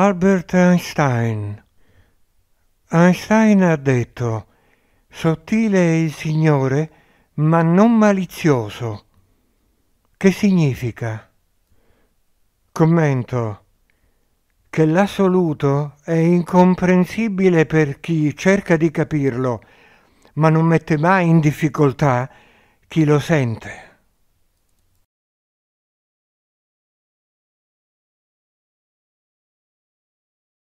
Albert Einstein. Einstein ha detto Sottile è il Signore, ma non malizioso. Che significa? Commento che l'assoluto è incomprensibile per chi cerca di capirlo, ma non mette mai in difficoltà chi lo sente.